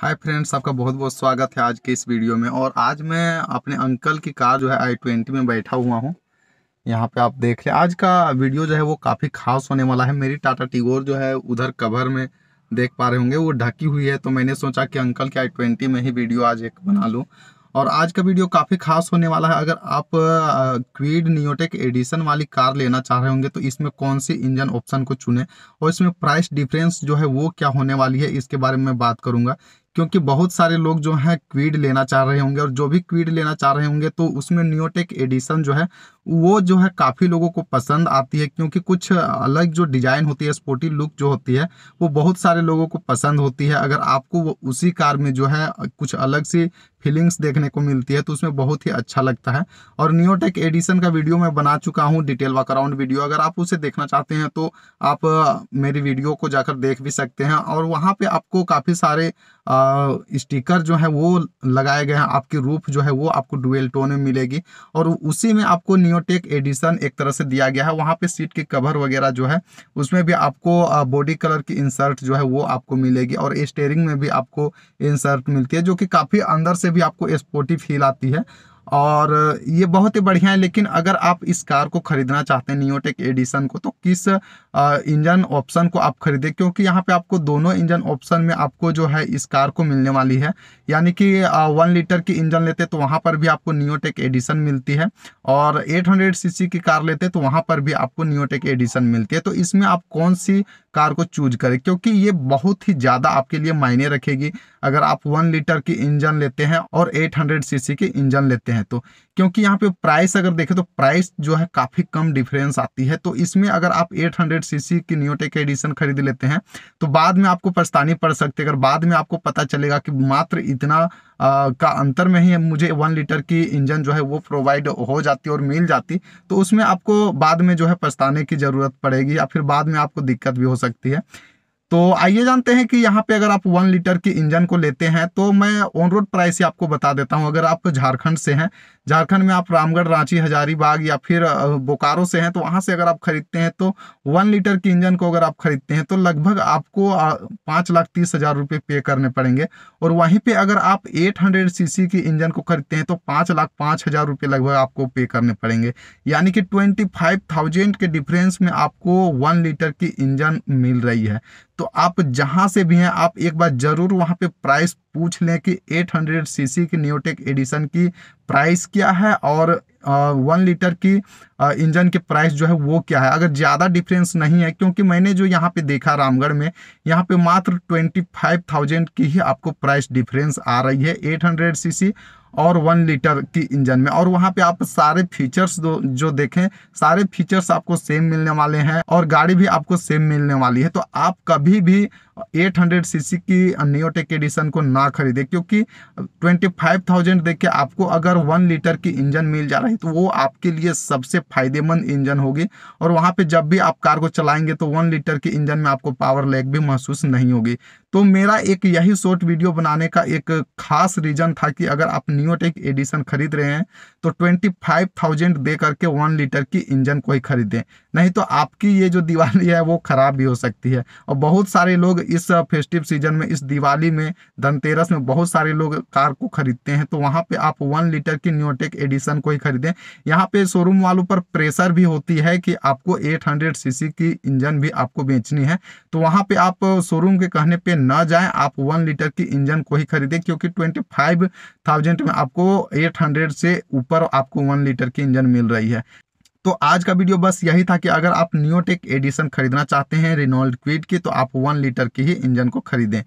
hi friends आपका बहुत बहुत स्वागत है आज के इस वीडियो में और आज मैं अपने अंकल की कार जो है आई ट्वेंटी में बैठा हुआ हूँ यहाँ पे आप देख लें आज का वीडियो जो है वो काफ़ी खास होने वाला है मेरी टाटा टिगोर जो है उधर कवर में देख पा रहे होंगे वो ढकी हुई है तो मैंने सोचा कि अंकल के आई ट्वेंटी में ही वीडियो आज एक बना लूँ और आज का वीडियो काफ़ी खास होने वाला है अगर आप क्वीड नियोटेक एडिशन वाली कार लेना चाह रहे होंगे तो इसमें कौन सी इंजन ऑप्शन को चुने और इसमें प्राइस डिफरेंस जो है वो क्या होने वाली है इसके बारे में बात करूंगा क्योंकि बहुत सारे लोग जो हैं क्वीड लेना चाह रहे होंगे और जो भी क्वीड लेना चाह रहे होंगे तो उसमें न्यूटेक एडिशन जो है वो जो है काफ़ी लोगों को पसंद आती है क्योंकि कुछ अलग जो डिज़ाइन होती है स्पोर्टी लुक जो होती है वो बहुत सारे लोगों को पसंद होती है अगर आपको वो उसी कार में जो है कुछ अलग सी फीलिंग्स देखने को मिलती है तो उसमें बहुत ही अच्छा लगता है और न्यूटेक एडिशन का वीडियो मैं बना चुका हूँ डिटेल वाक अराउंड वीडियो अगर आप उसे देखना चाहते हैं तो आप मेरी वीडियो को जाकर देख भी सकते हैं और वहाँ पे आपको काफ़ी सारे स्टिकर जो है वो लगाए गए हैं आपकी रूफ जो है वो आपको डुएल टोन में मिलेगी और उसी में आपको न्योटेक एडिशन एक तरह से दिया गया है वहाँ पे सीट के कवर वगैरह जो है उसमें भी आपको बॉडी कलर की इंसर्ट जो है वो आपको मिलेगी और स्टेयरिंग में भी आपको इंसर्ट मिलती है जो कि काफ़ी अंदर से से भी आपको स्पोर्टिव फील आती है और ये बहुत ही बढ़िया है लेकिन अगर आप इस कार को ख़रीदना चाहते हैं न्यूटेक एडिशन को तो किस इंजन ऑप्शन को आप खरीदें क्योंकि यहाँ पे आपको दोनों इंजन ऑप्शन में आपको जो है इस कार को मिलने वाली है यानी कि वन लीटर की इंजन लेते तो वहाँ पर भी आपको न्यूटेक एडिशन मिलती है और 800 सीसी की कार लेते तो वहाँ पर भी आपको न्यूटेक एडिशन मिलती है तो इसमें आप कौन सी कार को चूज करें क्योंकि ये बहुत ही ज़्यादा आपके लिए मायने रखेगी अगर आप वन लीटर की इंजन लेते हैं और 800 सीसी की इंजन लेते हैं तो क्योंकि यहाँ पे प्राइस अगर देखें तो प्राइस जो है काफ़ी कम डिफरेंस आती है तो इसमें अगर आप 800 सीसी की न्यूटेक एडिशन खरीद लेते हैं तो बाद में आपको पछतानी पड़ सकती है अगर बाद में आपको पता चलेगा कि मात्र इतना आ, का अंतर में ही मुझे वन लीटर की इंजन जो है वो प्रोवाइड हो जाती और मिल जाती तो उसमें आपको बाद में जो है पछताने की ज़रूरत पड़ेगी या फिर बाद में आपको दिक्कत भी हो सकती है तो आइए जानते हैं कि यहाँ पे अगर आप वन लीटर की इंजन को लेते हैं तो मैं ऑन रोड प्राइस ही आपको बता देता हूँ अगर आप झारखंड से हैं झारखंड में आप रामगढ़ रांची हजारीबाग या फिर बोकारो से हैं तो वहाँ से अगर आप खरीदते हैं तो वन लीटर की इंजन को अगर आप खरीदते हैं तो लगभग आपको पाँच लाख तीस हज़ार रुपये पे करने पड़ेंगे और वहीं पे अगर आप एट हंड्रेड सी के इंजन को खरीदते हैं तो पाँच लाख पाँच हज़ार रुपये लगभग आपको पे करने पड़ेंगे यानी कि ट्वेंटी फाइव थाउजेंड के डिफरेंस में आपको वन लीटर की इंजन मिल रही है तो आप जहाँ से भी हैं आप एक बार ज़रूर वहाँ पर प्राइस पूछ लें कि 800 सीसी की न्यूटेक एडिशन की प्राइस क्या है और वन लीटर की इंजन की प्राइस जो है वो क्या है अगर ज़्यादा डिफरेंस नहीं है क्योंकि मैंने जो यहाँ पे देखा रामगढ़ में यहाँ पे मात्र ट्वेंटी फाइव थाउजेंड की ही आपको प्राइस डिफरेंस आ रही है एट हंड्रेड सीसी और वन लीटर की इंजन में और वहाँ पे आप सारे फीचर्स जो देखें सारे फीचर्स आपको सेम मिलने वाले हैं और गाड़ी भी आपको सेम मिलने वाली है तो आप कभी भी 800 सीसी की नियोटेक एडिशन को ना खरीदे क्योंकि 25,000 देके आपको अगर वन लीटर की इंजन मिल जा रही तो वो आपके लिए सबसे फायदेमंद इंजन होगी और वहाँ पर जब भी आप कार को चलाएंगे तो वन लीटर की इंजन में आपको पावर लैग भी महसूस नहीं होगी तो मेरा एक यही शॉर्ट वीडियो बनाने का एक खास रीजन था कि अगर आप न्यूटेक एडिशन खरीद रहे हैं तो ट्वेंटी फाइव थाउजेंड दे करके वन लीटर की इंजन को ही खरीदें नहीं तो आपकी ये जो दिवाली है वो ख़राब भी हो सकती है और बहुत सारे लोग इस फेस्टिव सीजन में इस दिवाली में धनतेरस में बहुत सारे लोग कार को खरीदते हैं तो वहाँ पे आप वन लीटर की न्यूटेक एडिशन को ही खरीदें यहाँ पे शोरूम वालों पर प्रेशर भी होती है कि आपको एट हंड्रेड की इंजन भी आपको बेचनी है तो वहाँ पे आप शोरूम के कहने पर ना जाएं आप वन लीटर की इंजन को ही खरीदें क्योंकि ट्वेंटी फाइव थाउजेंड में आपको एट हंड्रेड से ऊपर आपको वन लीटर की इंजन मिल रही है तो आज का वीडियो बस यही था कि अगर आप न्यूटेक एडिशन खरीदना चाहते हैं रिनोल्ड क्विड की तो आप वन लीटर की ही इंजन को खरीदें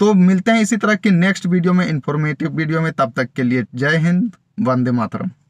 तो मिलते हैं इसी तरह की नेक्स्ट वीडियो में इन्फॉर्मेटिव वीडियो में तब तक के लिए जय हिंद वंदे मातरम